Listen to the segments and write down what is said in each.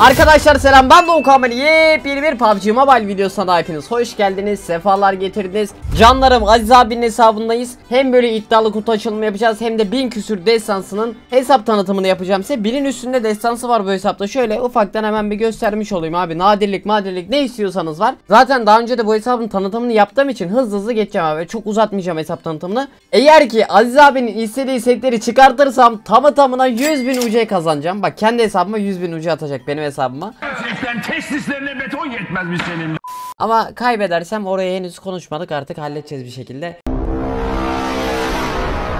Arkadaşlar selam ben de Okameli yepyeni bir PUBG Mobile videosuna da hepiniz hoş geldiniz sefalar getirdiniz Canlarım Aziz abinin hesabındayız hem böyle iddialı kutu açılımı yapacağız hem de bin küsür destansının hesap tanıtımını yapacağım size Binin üstünde destansı var bu hesapta şöyle ufaktan hemen bir göstermiş olayım abi nadirlik madirlik ne istiyorsanız var Zaten daha önce de bu hesabın tanıtımını yaptığım için hızlı hızlı geçeceğim abi çok uzatmayacağım hesap tanıtımını Eğer ki Aziz abinin istediği istekleri çıkartırsam tamı tamına 100.000 UC kazanacağım bak kendi hesabıma 100.000 UC atacak benim hesabıma. Gerçekten testislerine beton yetmezmiş senin. Ama kaybedersem oraya henüz konuşmadık artık halledeceğiz bir şekilde.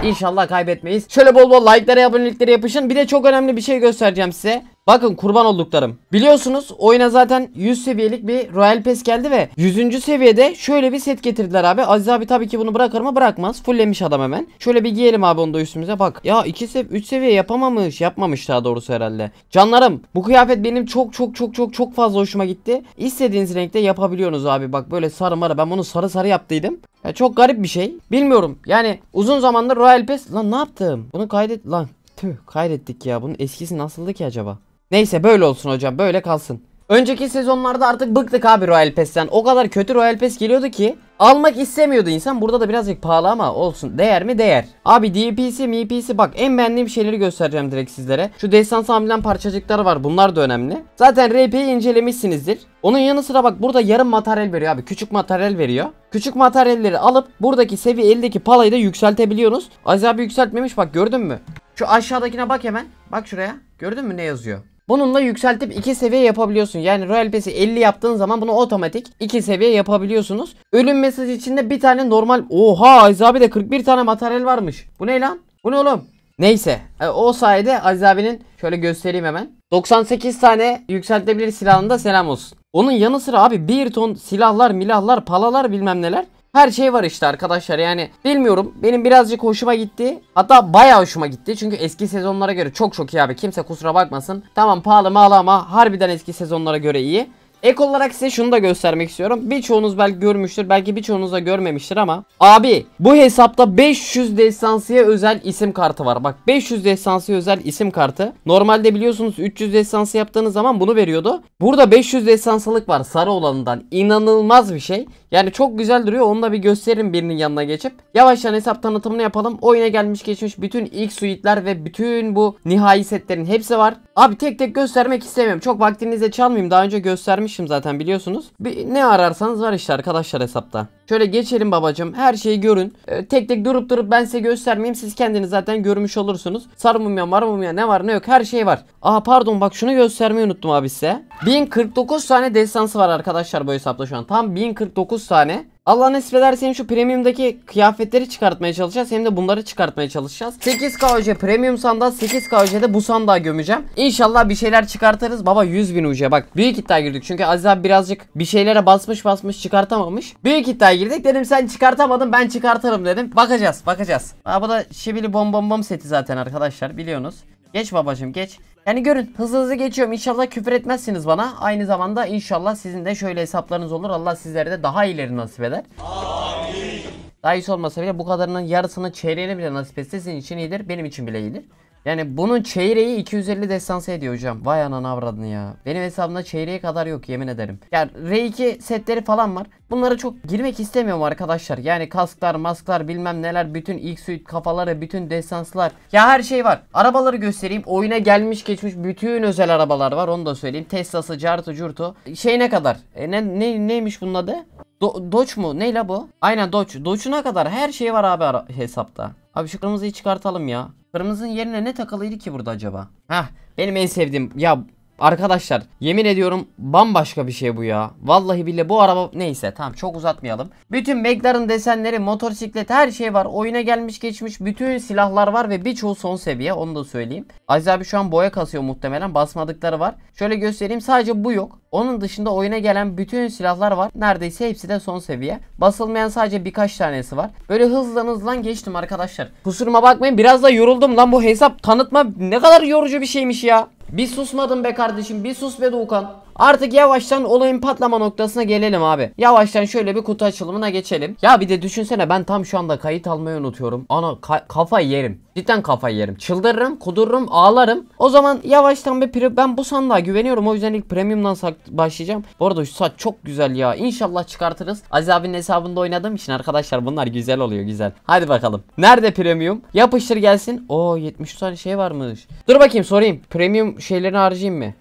İnşallah kaybetmeyiz. Şöyle bol bol like'lara abonelikleri yapışın. Bir de çok önemli bir şey göstereceğim size. Bakın kurban olduklarım. Biliyorsunuz oyuna zaten 100 seviyelik bir Royal Pass geldi ve 100. seviyede şöyle bir set getirdiler abi. Aziz abi tabii ki bunu bırakır mı? Bırakmaz. Fulllemiş adam hemen. Şöyle bir giyelim abi onu da üstümüze. Bak ya 2 sev 3 seviye yapamamış. Yapmamış daha doğrusu herhalde. Canlarım bu kıyafet benim çok çok çok çok çok fazla hoşuma gitti. İstediğiniz renkte yapabiliyorsunuz abi. Bak böyle sarı mara ben bunu sarı sarı yaptıydım. Ya çok garip bir şey. Bilmiyorum. Yani uzun zamandır Royal Pass lan ne yaptım? Bunu kaydet lan. Tüh kaydettik ya. Bunun eskisi nasıldı ki acaba? Neyse böyle olsun hocam böyle kalsın. Önceki sezonlarda artık bıktık abi Royal Pass'ten. O kadar kötü Royal Pass geliyordu ki almak istemiyordu insan. Burada da birazcık pahalı ama olsun. Değer mi? Değer. Abi DPC, MPC bak en beğendiğim şeyleri göstereceğim direkt sizlere. Şu destansı hamilen parçacıklar var. Bunlar da önemli. Zaten RP'yi incelemişsinizdir. Onun yanı sıra bak burada yarım materyal veriyor abi. Küçük materyal veriyor. Küçük materyalleri alıp buradaki seviye 50'deki palayı da yükseltebiliyorsunuz. Aziz abi yükseltmemiş bak gördün mü? Şu aşağıdakine bak hemen. Bak şuraya. Gördün mü ne yazıyor? Bununla yükseltip 2 seviye yapabiliyorsun. Yani Royal Pass'i 50 yaptığın zaman bunu otomatik 2 seviye yapabiliyorsunuz. Ölüm mesajı içinde bir tane normal... Oha Aziz abi de 41 tane materyal varmış. Bu ne lan? Bu ne oğlum? Neyse e, o sayede Aziz abinin şöyle göstereyim hemen. 98 tane yükseltebilir silahında selam olsun. Onun yanı sıra abi 1 ton silahlar milahlar palalar bilmem neler. Her şey var işte arkadaşlar yani bilmiyorum benim birazcık hoşuma gitti hatta baya hoşuma gitti çünkü eski sezonlara göre çok çok iyi abi kimse kusura bakmasın tamam pahalı mağalı ama harbiden eski sezonlara göre iyi Ek olarak size şunu da göstermek istiyorum. Birçoğunuz belki görmüştür, belki birçoğunuz da görmemiştir ama abi bu hesapta 500 destansiye özel isim kartı var. Bak 500 destansiye özel isim kartı. Normalde biliyorsunuz 300 destansı yaptığınız zaman bunu veriyordu. Burada 500 destansalık var sarı olanından. inanılmaz bir şey. Yani çok güzel duruyor. Onu da bir gösterin birinin yanına geçip. Yavaştan hesap tanıtımını yapalım. Oyuna gelmiş geçmiş bütün ilk suitler ve bütün bu nihai setlerin hepsi var. Abi tek tek göstermek istemiyorum. Çok vaktinizi çalmayayım. Daha önce göstermişim zaten biliyorsunuz. Bir, ne ararsanız var işte arkadaşlar hesapta. Şöyle geçelim babacım. Her şeyi görün. Ee, tek tek durup durup ben size göstermeyeyim. Siz kendiniz zaten görmüş olursunuz. Sarmumya marmumya ne var ne yok her şey var. Aha pardon bak şunu göstermeyi unuttum abi size. 1049 tane destansı var arkadaşlar bu hesapta şu an. Tam 1049 tane. Allah nasip ederse hem şu premiumdaki kıyafetleri çıkartmaya çalışacağız hem de bunları çıkartmaya çalışacağız. 8K premium sandığa 8K UC'de bu sandığa gömeceğim. İnşallah bir şeyler çıkartırız. Baba 100 bin UC e, bak büyük iddia girdik çünkü Aziz abi birazcık bir şeylere basmış basmış çıkartamamış. Büyük iddia girdik dedim sen çıkartamadın ben çıkartırım dedim. Bakacağız bakacağız. Aa, bu da şibili bom bom bom seti zaten arkadaşlar biliyorsunuz. Geç babacım geç. Yani görün hızlı hızlı geçiyorum. İnşallah küfür etmezsiniz bana. Aynı zamanda inşallah sizin de şöyle hesaplarınız olur. Allah sizlere de daha ileri nasip eder. Amin. Daha iyisi olmasa bile bu kadarının yarısını çeyreğini bile nasip etse sizin için iyidir. Benim için bile iyidir. Yani bunun çeyreği 250 destansı ediyor hocam. Vay anana avradını ya. Benim hesabımda çeyreği kadar yok yemin ederim. Yani R2 setleri falan var. Bunlara çok girmek istemiyorum arkadaşlar. Yani kasklar, masklar bilmem neler. Bütün ilk suit kafaları, bütün destanslar. Ya her şey var. Arabaları göstereyim. Oyuna gelmiş geçmiş bütün özel arabalar var. Onu da söyleyeyim. Tesla'sı, cartı, curtu. Şey ne kadar? E ne, ne, neymiş bunun adı? Do Doç mu? Ne bu? Aynen Doç. Doç'una kadar her şey var abi hesapta. Abi şu kırmızıyı çıkartalım ya. Kırmızının yerine ne takılıydı ki burada acaba? Hah benim en sevdiğim ya Arkadaşlar yemin ediyorum bambaşka bir şey bu ya. Vallahi bile bu araba neyse tamam çok uzatmayalım. Bütün McLaren desenleri, motosiklet her şey var. Oyuna gelmiş geçmiş bütün silahlar var ve birçoğu son seviye onu da söyleyeyim. Aziz abi şu an boya kasıyor muhtemelen basmadıkları var. Şöyle göstereyim sadece bu yok. Onun dışında oyuna gelen bütün silahlar var. Neredeyse hepsi de son seviye. Basılmayan sadece birkaç tanesi var. Böyle hızlan hızlan geçtim arkadaşlar. Kusuruma bakmayın biraz da yoruldum lan bu hesap tanıtma ne kadar yorucu bir şeymiş ya. Bir susmadın be kardeşim. Bir sus be Doğukan. Artık yavaştan olayın patlama noktasına gelelim abi. Yavaştan şöyle bir kutu açılımına geçelim. Ya bir de düşünsene ben tam şu anda kayıt almayı unutuyorum. Ana ka kafayı yerim. Cidden kafayı yerim. Çıldırırım, kudururum, ağlarım. O zaman yavaştan bir pre ben bu sandığa güveniyorum. O yüzden ilk premiumdan başlayacağım. Bu arada şu saat çok güzel ya. İnşallah çıkartırız. Aziz abinin hesabında oynadığım için arkadaşlar bunlar güzel oluyor güzel. Hadi bakalım. Nerede premium? Yapıştır gelsin. Oo 73 tane şey varmış. Dur bakayım sorayım. Premium şeylerini harcayayım mı?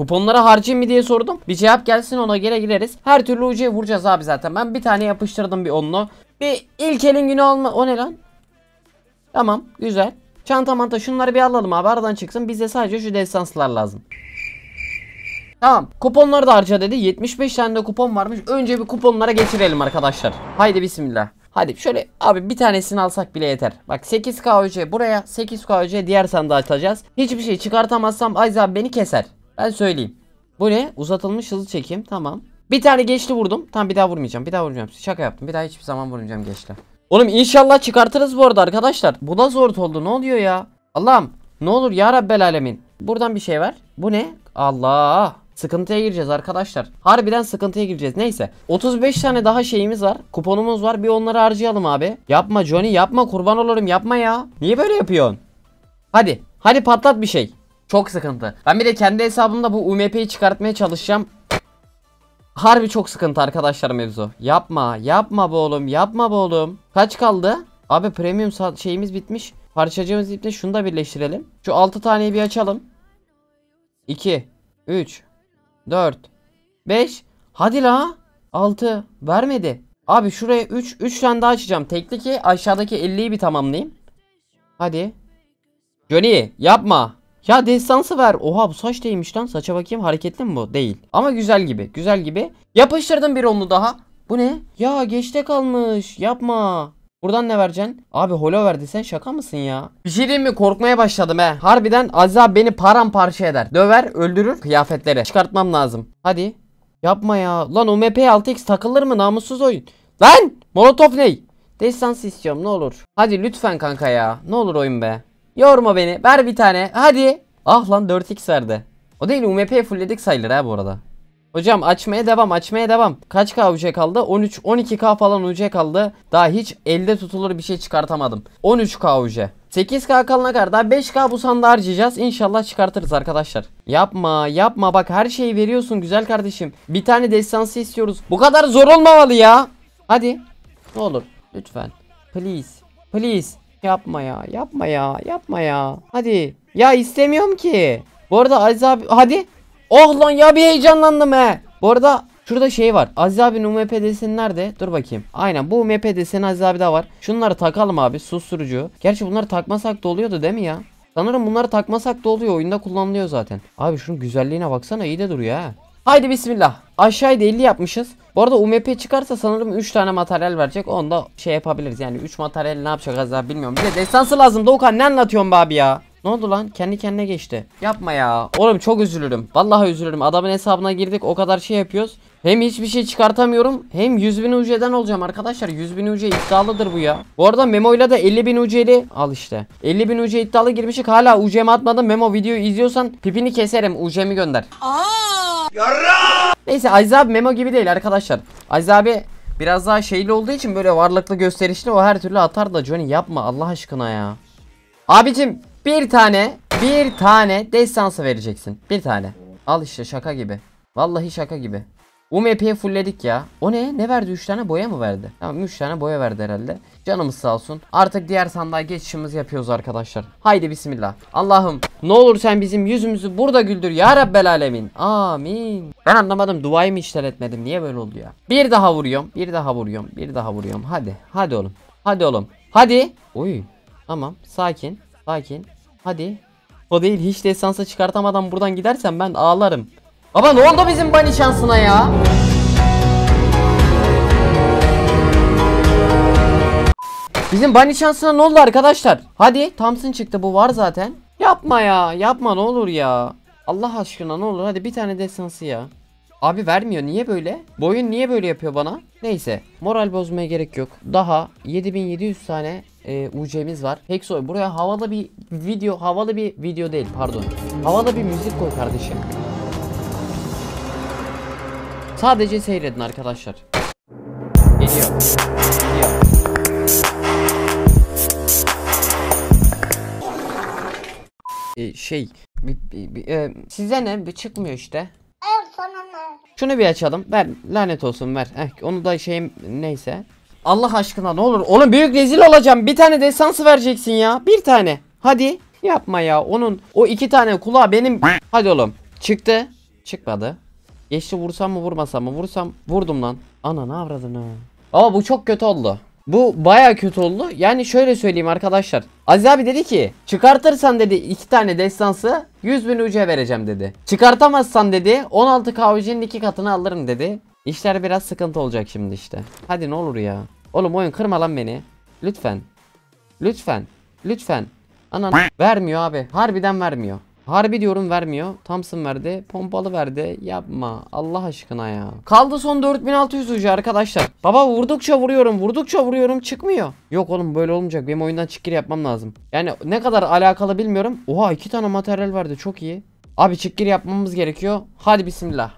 Kuponlara harcayayım mı diye sordum. Bir cevap gelsin ona geri gireriz. Her türlü ucuya vuracağız abi zaten. Ben bir tane yapıştırdım bir onlu. Bir ilk elin günü olma. O ne lan? Tamam güzel. Çanta manta şunları bir alalım abi aradan çıksın. Bize sadece şu destanslar lazım. Tamam kuponları da harca dedi 75 tane de kupon varmış önce bir kuponlara geçirelim arkadaşlar Haydi bismillah Hadi şöyle abi bir tanesini alsak bile yeter Bak 8k öce buraya 8k öce diğer sandığa atacağız Hiçbir şey çıkartamazsam Ayza beni keser ben söyleyeyim. Bu ne? Uzatılmış hızlı çekim. Tamam. Bir tane geçti vurdum. Tamam bir daha vurmayacağım. Bir daha vurmayacağım. Şaka yaptım. Bir daha hiçbir zaman vurmayacağım geçti. Oğlum inşallah çıkartırız bu arada arkadaşlar. Bu da zor oldu. Ne oluyor ya? Allah'ım. Ne olur ya Rabbel Alemin. Buradan bir şey var. Bu ne? Allah. Sıkıntıya gireceğiz arkadaşlar. Harbiden sıkıntıya gireceğiz. Neyse. 35 tane daha şeyimiz var. Kuponumuz var. Bir onları harcayalım abi. Yapma Johnny yapma. Kurban olurum yapma ya. Niye böyle yapıyorsun? Hadi. Hadi patlat bir şey. Çok sıkıntı. Ben bir de kendi hesabımda bu UMP'yi çıkartmaya çalışacağım. Harbi çok sıkıntı arkadaşlar mevzu. Yapma, yapma bu oğlum, yapma bu oğlum. Kaç kaldı? Abi premium şeyimiz bitmiş. Parçacığımız bitmiş. Şunu da birleştirelim. Şu 6 taneyi bir açalım. 2 3 4 5 Hadi la. 6 vermedi. Abi şuraya 3 3 tane daha açacağım. Tekli ki aşağıdaki 50'yi bir tamamlayayım. Hadi. Johnny yapma. Ya destansı ver. Oha bu saç değilmiş lan. Saça bakayım hareketli mi bu? Değil. Ama güzel gibi. Güzel gibi. Yapıştırdım bir onu daha. Bu ne? Ya geçte kalmış. Yapma. Buradan ne vereceksin? Abi holo verdi sen şaka mısın ya? Bir şey diyeyim mi korkmaya başladım he. Harbiden Aziz abi beni paramparça eder. Döver öldürür kıyafetleri. Çıkartmam lazım. Hadi. Yapma ya. Lan UMP 6x takılır mı namussuz oyun? Lan! Molotov ney? Destansı istiyorum ne olur. Hadi lütfen kanka ya. Ne olur oyun be. Yorma beni. Ver bir tane. Hadi. Ah lan 4x verdi. O değil UMP'ye fullledik sayılır ha bu arada. Hocam açmaya devam açmaya devam. Kaç K UC kaldı? 13 12K falan UC kaldı. Daha hiç elde tutulur bir şey çıkartamadım. 13K UC. 8K kalana kadar daha 5K bu sandığı harcayacağız. İnşallah çıkartırız arkadaşlar. Yapma yapma bak her şeyi veriyorsun güzel kardeşim. Bir tane destansı istiyoruz. Bu kadar zor olmamalı ya. Hadi. Ne olur lütfen. Please. Please. Yapma ya. Yapma ya. Yapma ya. Hadi. Ya istemiyorum ki. Bu arada Aziz abi hadi. Oh lan ya bir heyecanlandım he. Bu arada Şurada şey var. Aziz abinin UMP deseni nerede? Dur bakayım. Aynen bu UMP deseni Aziz abi daha var. Şunları takalım abi. Susturucu. Gerçi bunları takmasak da oluyordu değil mi ya? Sanırım bunları takmasak da oluyor. Oyunda kullanılıyor zaten. Abi şunun güzelliğine baksana iyi de duruyor ha. Haydi bismillah. Aşağıda 50 yapmışız. Bu arada UMP çıkarsa sanırım 3 tane materyal verecek. Onu da şey yapabiliriz. Yani 3 materyal ne yapacak az daha bilmiyorum. Bize destansı lazım. Doğukan ne anlatıyorsun be abi ya? Ne oldu lan? Kendi kendine geçti. Yapma ya. Oğlum çok üzülürüm. Vallahi üzülürüm. Adamın hesabına girdik. O kadar şey yapıyoruz. Hem hiçbir şey çıkartamıyorum. Hem 100 bin UC'den olacağım arkadaşlar. 100 bin UC iddialıdır bu ya. Bu arada Memo'yla da 50 bin UC'li. Al işte. 50 bin UC iddialı girmişik. Hala UC'mi atmadım. Memo videoyu izliyorsan pipini keserim. UC'mi gönder. Aa! Neyse Aziz abi memo gibi değil arkadaşlar. Aziz abi biraz daha şeyli olduğu için böyle varlıklı gösterişli o her türlü atar da Johnny yapma Allah aşkına ya. Abicim bir tane bir tane destansı vereceksin. Bir tane. Al işte şaka gibi. Vallahi şaka gibi. UMP'ye fullledik ya. O ne? Ne verdi? 3 tane boya mı verdi? Tamam 3 tane boya verdi herhalde. Canımız sağ olsun. Artık diğer sandığa geçişimizi yapıyoruz arkadaşlar. Haydi bismillah. Allah'ım ne olur sen bizim yüzümüzü burada güldür ya Rabbel Alemin. Amin. Ben anlamadım duayı mı işler etmedim? Niye böyle oldu ya? Bir daha vuruyorum. Bir daha vuruyorum. Bir daha vuruyorum. Hadi. Hadi oğlum. Hadi oğlum. Hadi. Oy. Tamam. Sakin. Sakin. Hadi. O değil. Hiç de esansa çıkartamadan buradan gidersen ben ağlarım. Baba ne oldu bizim bani şansına ya? Bizim bani şansına ne oldu arkadaşlar? Hadi Thompson çıktı bu var zaten. Yapma ya yapma ne olur ya. Allah aşkına ne olur hadi bir tane desansı ya. Abi vermiyor niye böyle? Bu oyun niye böyle yapıyor bana? Neyse moral bozmaya gerek yok. Daha 7700 tane e, UC'miz var. Hexoy buraya havalı bir video havalı bir video değil pardon. Havalı bir müzik koy kardeşim. Sadece seyredin arkadaşlar. Geliyor. Geliyor. Ee, şey bi, bi, bi, e, size ne bir çıkmıyor işte. Şunu bir açalım. Ver lanet olsun ver. Heh, onu da şeyim neyse. Allah aşkına ne olur. Oğlum büyük rezil olacağım. Bir tane de desansı vereceksin ya. Bir tane. Hadi. Yapma ya. Onun o iki tane kulağı benim. Hadi oğlum. Çıktı. Çıkmadı. Geçti vursam mı vurmasam mı? Vursam vurdum lan. Ana ne avradını. Ama bu çok kötü oldu. Bu baya kötü oldu. Yani şöyle söyleyeyim arkadaşlar. Aziz abi dedi ki çıkartırsan dedi iki tane destansı 100 bin ucuya vereceğim dedi. Çıkartamazsan dedi 16 kavucinin iki katını alırım dedi. İşler biraz sıkıntı olacak şimdi işte. Hadi ne olur ya. Oğlum oyun kırma lan beni. Lütfen. Lütfen. Lütfen. Anan vermiyor abi. Harbiden vermiyor. Harbi diyorum vermiyor. Thompson verdi. Pompalı verdi. Yapma. Allah aşkına ya. Kaldı son 4600 ucu arkadaşlar. Baba vurdukça vuruyorum. Vurdukça vuruyorum. Çıkmıyor. Yok oğlum böyle olmayacak. Benim oyundan çıkgir yapmam lazım. Yani ne kadar alakalı bilmiyorum. Oha iki tane materyal verdi. Çok iyi. Abi çıkgir yapmamız gerekiyor. Hadi bismillah.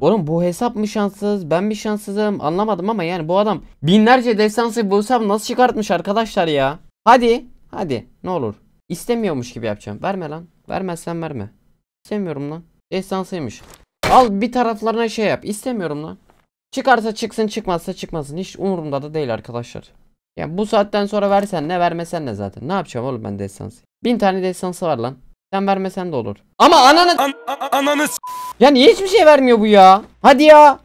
Oğlum bu hesap mı şanssız ben mi şanssızım anlamadım ama yani bu adam binlerce destansı bu hesap nasıl çıkartmış arkadaşlar ya. Hadi hadi ne olur. İstemiyormuş gibi yapacağım verme lan. Vermezsen verme. İstemiyorum lan. Esansıymış. Al bir taraflarına şey yap. İstemiyorum lan. Çıkarsa çıksın çıkmazsa çıkmasın. Hiç umurumda da değil arkadaşlar. Yani bu saatten sonra versen ne vermesen ne zaten. Ne yapacağım oğlum ben esansı. Bin tane esansı var lan. Sen vermesen de olur. Ama ananı... An ananı Ya niye hiçbir şey vermiyor bu ya? Hadi ya.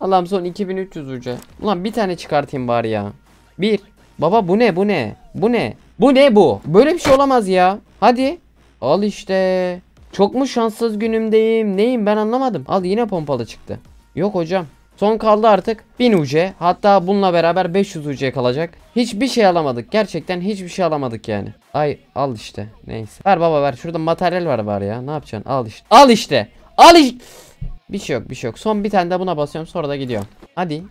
Allah'ım son 2300 uca. Ulan bir tane çıkartayım bari ya. Bir. Baba bu ne bu ne? Bu ne? Bu ne bu? Böyle bir şey olamaz ya. Hadi. Al işte. Çok mu şanssız günümdeyim? Neyim ben anlamadım. Al yine pompalı çıktı. Yok hocam. Son kaldı artık 1000 UC. Hatta bununla beraber 500 UC kalacak. Hiçbir şey alamadık. Gerçekten hiçbir şey alamadık yani. Ay al işte. Neyse. Ver baba ver. Şurada materyal var var ya. Ne yapacaksın? Al işte. Al işte. Al işte. Bir şey yok bir şey yok. Son bir tane de buna basıyorum. Sonra da gidiyorum. Hadi.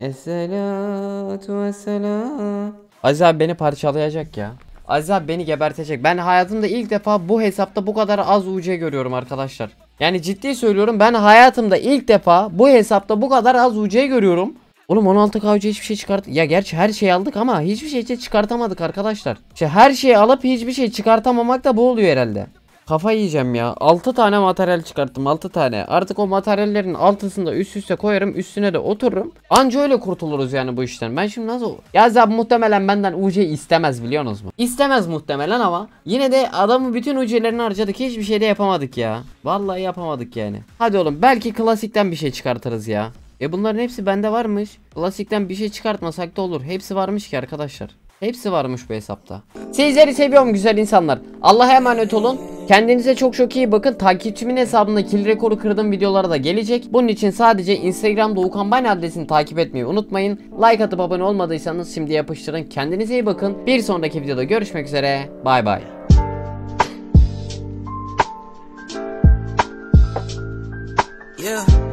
Esselatu vesselam. Aziz abi beni parçalayacak ya. Aziz abi beni gebertecek. Ben hayatımda ilk defa bu hesapta bu kadar az UC görüyorum arkadaşlar. Yani ciddi söylüyorum ben hayatımda ilk defa bu hesapta bu kadar az UC görüyorum. Oğlum 16K hiçbir şey çıkart... Ya gerçi her şeyi aldık ama hiçbir şey çıkartamadık arkadaşlar. İşte her şeyi alıp hiçbir şey çıkartamamak da bu oluyor herhalde. Kafa yiyeceğim ya. 6 tane materyal çıkarttım 6 tane. Artık o materyallerin altısını da üst üste koyarım. Üstüne de otururum. Anca öyle kurtuluruz yani bu işten. Ben şimdi nasıl... Ya zaten muhtemelen benden UC istemez biliyorsunuz mu? İstemez muhtemelen ama yine de adamı bütün UC'lerini harcadık. Hiçbir şey de yapamadık ya. Vallahi yapamadık yani. Hadi oğlum belki klasikten bir şey çıkartırız ya. E bunların hepsi bende varmış. Klasikten bir şey çıkartmasak da olur. Hepsi varmış ki arkadaşlar. Hepsi varmış bu hesapta. Sizleri seviyorum güzel insanlar. Allah'a emanet olun. Kendinize çok çok iyi bakın. Takipçimin hesabında kill rekoru kırdığım videolara da gelecek. Bunun için sadece Instagram'da Ukanbayn adresini takip etmeyi unutmayın. Like atıp abone olmadıysanız şimdi yapıştırın. Kendinize iyi bakın. Bir sonraki videoda görüşmek üzere. Bay bay. Yeah.